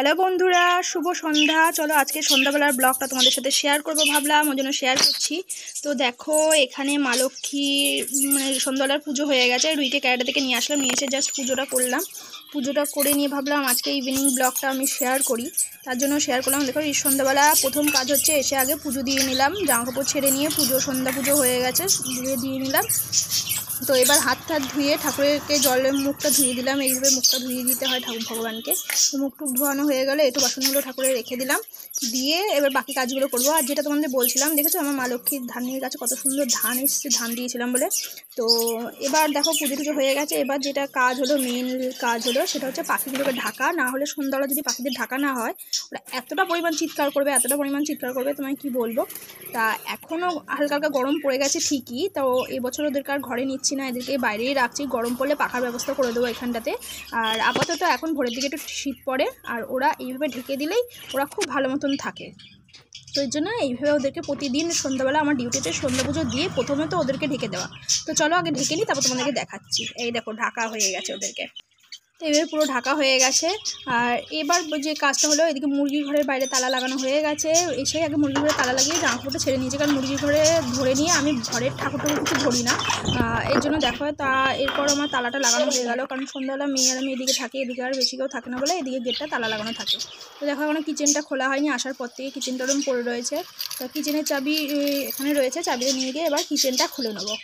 hello বন্ধুরা শুভ সন্ধ্যা চলো আজকে সন্ধ্যাবেলার ব্লগটা তোমাদের সাথে শেয়ার করবো ভাবলাম ওই জন্য শেয়ার করছি তো দেখো এখানে মা লক্ষ্মীর মানে সন্ধ্যাবেলার পুজো হয়ে গেছে রুইকে ক্যারাটা থেকে নিয়ে আসলাম নিয়ে এসে জাস্ট পুজোটা করলাম পুজোটা করে নিয়ে ভাবলাম আজকে ইভিনিং ব্লগটা আমি শেয়ার করি তার জন্য শেয়ার করলাম দেখো এই সন্ধ্যাবেলা প্রথম কাজ হচ্ছে এসে আগে পুজো দিয়ে নিলাম জামাকাপড় ছেড়ে নিয়ে পুজো সন্ধ্যা পুজো হয়ে গেছে দিয়ে দিয়ে নিলাম তো এবার হাত হাত ধুয়ে ঠাকুরকে জলের মুখটা ধুয়ে দিলাম এইভাবে মুখটা ধুয়ে দিতে হয় ঠাকুর ভগবানকে তো মুখ টুক ধোয়ানো হয়ে গেলে একটু বাসনগুলো ঠাকুরে রেখে দিলাম দিয়ে এবার বাকি কাজগুলো করবো আর যেটা তোমাদের বলছিলাম দেখেছো আমার মা লক্ষ্মীর ধানের গাছে কত সুন্দর ধান এসছে ধান দিয়েছিলাম বলে তো এবার দেখো পুজো টুজো হয়ে গেছে এবার যেটা কাজ হলো মেন কাজ হলো সেটা হচ্ছে পাখিগুলোকে ঢাকা না হলে সন্ধ্যাবেলা যদি পাখিদের ঢাকা না হয় ওরা এতটা পরিমাণ চিৎকার করবে এতটা পরিমাণ চিৎকার করবে তোমায় কি বলবো তা এখনও হালকা হালকা গরম পড়ে গেছে ঠিকই তো এবছর ওদেরকে আর ঘরে নিচ্ছে দিচ্ছি না এদেরকে বাইরেই রাখছি গরম পড়লে পাখার ব্যবস্থা করে দেবো এখানটাতে আর আপাতত এখন ভোরের দিকে একটু শীত পড়ে আর ওরা এইভাবে ঢেকে দিলেই ওরা খুব ভালো মতন থাকে তো এর জন্য এইভাবে ওদেরকে প্রতিদিন সন্ধ্যাবেলা আমার ডিউটিতে সন্ধ্যা পুজো দিয়ে প্রথমে তো ওদেরকে ঢেকে দেওয়া তো চলো আগে ঢেকে নিই তারপর তোমাদেরকে দেখাচ্ছি এই দেখো ঢাকা হয়ে গেছে ওদেরকে তো এবার পুরো ঢাকা হয়ে গেছে আর এবার যে কাজটা হলো এদিকে মুরগির ঘরের বাইরে তালা লাগানো হয়ে গেছে এসে আগে মুরগির ঘরে তালা লাগিয়ে জামাকাপড়টা ছেড়ে নিয়েছে কারণ মুরগির ঘরে ধরে নিয়ে আমি ঘরের ঠাকুর কিছু ধরি না এর জন্য দেখো তা এরপর আমার তালাটা লাগানো হয়ে গেলো কারণ সন্ধ্যাবেলা মেয়ে আর আমি এদিকে থাকি এদিকে আর বেশি কেউ থাকে না বলে এদিকে গেটটা তালা লাগানো থাকে তো দেখো এখনও কিচেনটা খোলা হয়নি আসার পর থেকে কিচেনটা ওরম পড়ে রয়েছে তো কিচেনের চাবি এখানে রয়েছে চাবিটা নিয়ে গিয়ে এবার কিচেনটা খুলে নেবো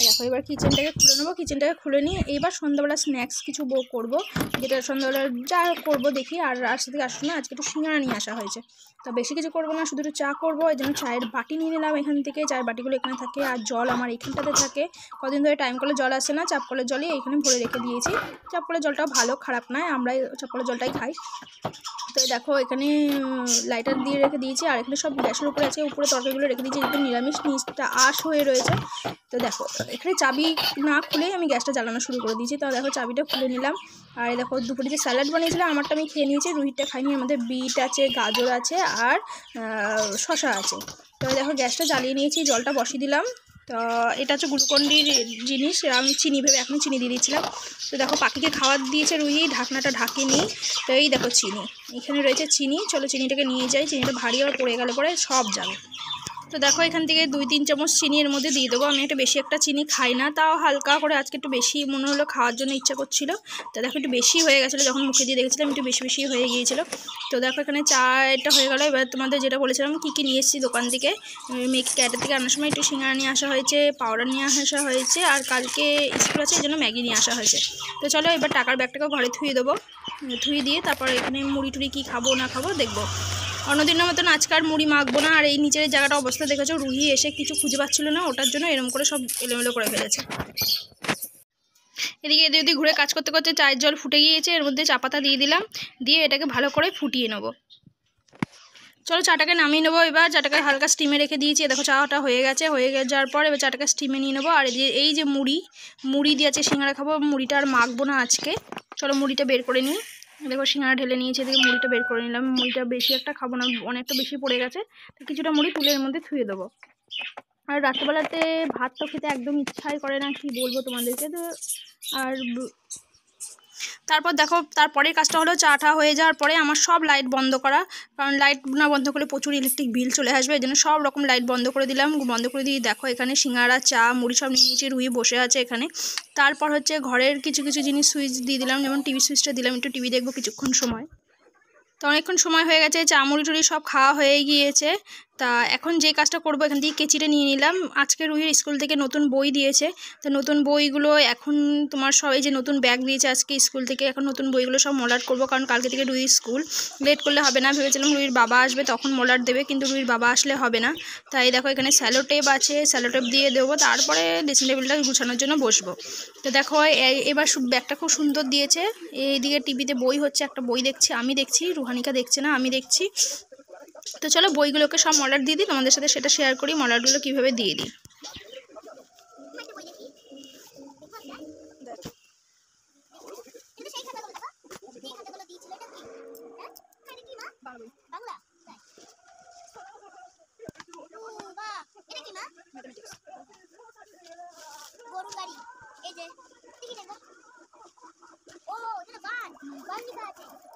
দেখো এবার কিচেনটাকে খুলে নেবো কিচেনটাকে খুলে নিয়ে এবার সন্ধ্যাবেলা স্ন্যাক্স কিছু বউ করবো যেটা সন্ধ্যাবেলা যা করবো দেখি আর রাস্তা থেকে আসলে না আজকে একটু সিঙ্গারা নিয়ে আসা হয়েছে তো বেশি কিছু করবো না শুধু একটু চা করবো এই জন্য চায়ের বাটি নিয়ে নিলাম এখান থেকে চায়ের বাটিগুলো এখানে থাকে আর জল আমার এখানটাতে থাকে কদিন ধরে টাইম কলে জল আসে না চাপ কলের জলই এখানে ভরে রেখে দিয়েছি চাপ কলের জলটাও ভালো খারাপ নয় আমরা চাপ কলের জলটাই খাই তো দেখো এখানে লাইটার দিয়ে রেখে দিয়েছি আর এখানে সব গ্যাসের উপরে আছে উপরে তরকারিগুলো রেখে দিয়েছি একটু নিরামিষ নিচটা আশ হয়ে রয়েছে তো দেখো এখানে চাবি না খুলেই আমি গ্যাসটা জ্বালানো শুরু করে দিয়েছি তো দেখো চাবিটা খুলে নিলাম আর দেখো দুপুরে যে স্যালাড বানিয়েছিলাম আমারটা আমি খেয়ে নিয়েছি রুহিটা খাইনি আমাদের বিট আছে গাজর আছে আর শশা আছে তো দেখো গ্যাসটা জ্বালিয়ে নিয়েছি জলটা বসিয়ে দিলাম তো এটা হচ্ছে গ্লুকন্ডির জিনিস আমি চিনি ভেবে এখন চিনি দিয়ে দিয়েছিলাম তো দেখো পাখিকে খাওয়ার দিয়েছে রুহি ঢাকনাটা নিই তো এই দেখো চিনি এখানে রয়েছে চিনি চলো চিনিটাকে নিয়ে যাই চিনিটা ভারী আবার পড়ে গেলে পরে সব যাবে তো দেখো এখান থেকে দুই তিন চামচ চিনি এর মধ্যে দিয়ে দেবো আমি একটা বেশি একটা চিনি খাই না তাও হালকা করে আজকে একটু বেশি মনে হলো খাওয়ার জন্য ইচ্ছা করছিল তো দেখো একটু বেশি হয়ে গেছিলো যখন মুখে দিয়ে দেখেছিলাম একটু বেশি বেশি হয়ে গিয়েছিল তো দেখো এখানে চাটা হয়ে গেলো এবার তোমাদের যেটা বলেছিলাম কী কী নিয়ে এসেছি দোকান থেকে মেয়েকে ক্যাটের থেকে আনার সময় একটু সিঙ্গারা নিয়ে আসা হয়েছে পাউডার নিয়ে আসা হয়েছে আর কালকে স্কুল আছে এই জন্য ম্যাগি নিয়ে আসা হয়েছে তো চলো এবার টাকার ব্যাগটাকে ঘরে ধুয়ে দেবো ধুয়ে দিয়ে তারপর এখানে মুড়ি টুড়ি কী খাবো না খাবো দেখবো অন্যদিনের মতন আজকে আর মুড়ি মাখবো না আর এই নিচের জায়গাটা অবস্থা দেখেছো রুহি এসে কিছু খুঁজে পাচ্ছিলো না ওটার জন্য এরম করে সব এলোমেলো করে ফেলেছে এদিকে এদিকে যদি ঘুরে কাজ করতে করতে চায়ের জল ফুটে গিয়েছে এর মধ্যে চা পাতা দিয়ে দিলাম দিয়ে এটাকে ভালো করে ফুটিয়ে নেবো চলো চাটাকে নামিয়ে নেবো এবার চাটাকে হালকা স্টিমে রেখে দিয়েছি দেখো চাটা হয়ে গেছে হয়ে যাওয়ার পর এবার চাটাকে স্টিমে নিয়ে নেবো আর এই যে মুড়ি মুড়ি দিয়েছে আছে সিঙ্গারা খাবো মুড়িটা আর মাখবো না আজকে চলো মুড়িটা বের করে নিই দেখো সিঙ্গারা ঢেলে নিয়েছে এদিকে মুড়িটা বের করে নিলাম মুড়িটা বেশি একটা খাবো না অনেকটা বেশি পড়ে গেছে তো কিছুটা মুড়ি তুলের মধ্যে থুয়ে দেবো আর রাত্রেবেলাতে ভাত তো খেতে একদম ইচ্ছাই করে না কি বলবো তোমাদেরকে তো আর তারপর দেখো তারপরের কাজটা হলো চাটা হয়ে যাওয়ার পরে আমার সব লাইট বন্ধ করা কারণ লাইট না বন্ধ করলে প্রচুর ইলেকট্রিক বিল চলে আসবে এই জন্য সব রকম লাইট বন্ধ করে দিলাম বন্ধ করে দিয়ে দেখো এখানে সিঙ্গারা চা মুড়ি সব নিয়ে নিচে রুই বসে আছে এখানে তারপর হচ্ছে ঘরের কিছু কিছু জিনিস সুইচ দিয়ে দিলাম যেমন টিভি সুইচটা দিলাম একটু টিভি দেখবো কিছুক্ষণ সময় তো অনেকক্ষণ সময় হয়ে গেছে চা মুড়ি টুড়ি সব খাওয়া হয়ে গিয়েছে তা এখন যে কাজটা করবো এখান থেকে কেচিটা নিয়ে নিলাম আজকে রুহির স্কুল থেকে নতুন বই দিয়েছে তো নতুন বইগুলো এখন তোমার সবাই যে নতুন ব্যাগ দিয়েছে আজকে স্কুল থেকে এখন নতুন বইগুলো সব মোলাট করব কারণ কালকে থেকে রুহির স্কুল লেট করলে হবে না ভেবেছিলাম রুহির বাবা আসবে তখন মোলাট দেবে কিন্তু রুহির বাবা আসলে হবে না তাই দেখো এখানে স্যালো টেপ আছে স্যালো টেপ দিয়ে দেবো তারপরে ড্রেসিং টেবিলটা গুছানোর জন্য বসবো তো দেখো এবার ব্যাগটা খুব সুন্দর দিয়েছে এইদিকে টিভিতে বই হচ্ছে একটা বই দেখছি আমি দেখছি রুহানিকা দেখছে না আমি দেখছি তো চলো বইগুলোকে সব মলার দিয়ে দিই তোমাদের সাথে সেটা শেয়ার করি মলারগুলো কিভাবে দিয়ে দিই এই যে ও বান আছে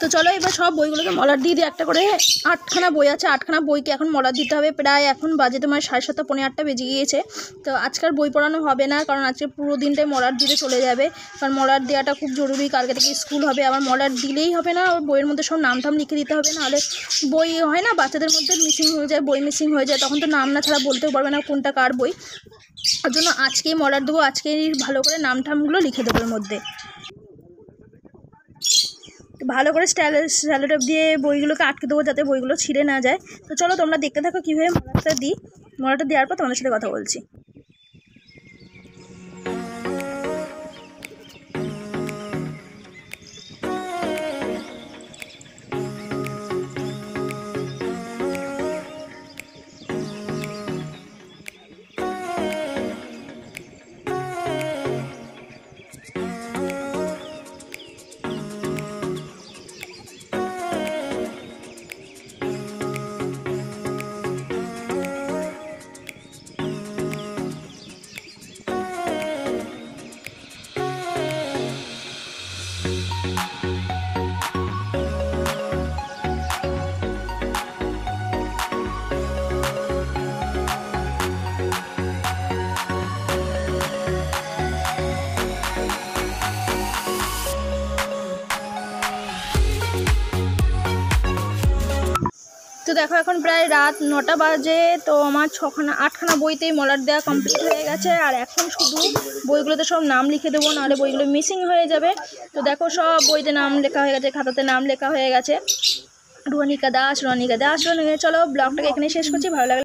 তো চলো এবার সব বইগুলোকে মলার দিয়ে দিয়ে একটা করে আটখানা বই আছে আটখানা বইকে এখন মলার দিতে হবে প্রায় এখন বাজে তোমার সাড়ে সাতটা পনেরো আটটা বেজে গিয়েছে তো আজকাল বই পড়ানো হবে না কারণ আজকে পুরো দিনটাই মলার দিতে চলে যাবে কারণ মলার দেওয়াটা খুব জরুরি কালকে থেকে স্কুল হবে আবার মলার দিলেই হবে না বইয়ের মধ্যে সব নাম টাম লিখে দিতে হবে নাহলে বই হয় না বাচ্চাদের মধ্যে মিসিং হয়ে যায় বই মিসিং হয়ে যায় তখন তো নাম না ছাড়া বলতেও পারবে না কোনটা কার বই ওর জন্য আজকেই মলার দেবো আজকেই ভালো করে নাম ঠামগুলো লিখে দেবো এর মধ্যে ভালো করে স্ট্যাল স্যালোটেপ দিয়ে বইগুলোকে আটকে দেবো যাতে বইগুলো ছিঁড়ে না যায় তো চলো তোমরা দেখতে থাকো কীভাবে মলাটা দিই মলাটা দেওয়ার পর তোমাদের সাথে কথা বলছি দেখো এখন প্রায় রাত নটা বাজে তো আমার ছখানা আটখানা বইতেই মলার দেওয়া কমপ্লিট হয়ে গেছে আর এখন শুধু বইগুলোতে সব নাম লিখে দেবো নাহলে বইগুলো মিসিং হয়ে যাবে তো দেখো সব বইতে নাম লেখা হয়ে গেছে খাতাতে নাম লেখা হয়ে গেছে রনিকা দাস রনিকা দাস রনিকা চলো ব্লগটাকে এখানে শেষ করছি ভালো লাগে